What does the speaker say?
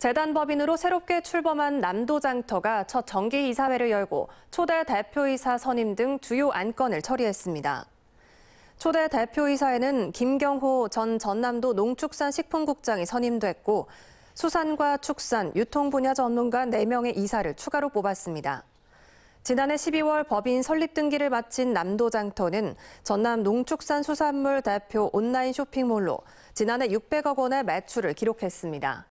재단 법인으로 새롭게 출범한 남도장터가 첫 정기이사회를 열고 초대 대표이사 선임 등 주요 안건을 처리했습니다. 초대 대표이사에는 김경호 전 전남도 농축산식품국장이 선임됐고 수산과 축산, 유통 분야 전문가 4명의 이사를 추가로 뽑았습니다. 지난해 12월 법인 설립 등기를 마친 남도장터는 전남 농축산수산물 대표 온라인 쇼핑몰로 지난해 600억 원의 매출을 기록했습니다.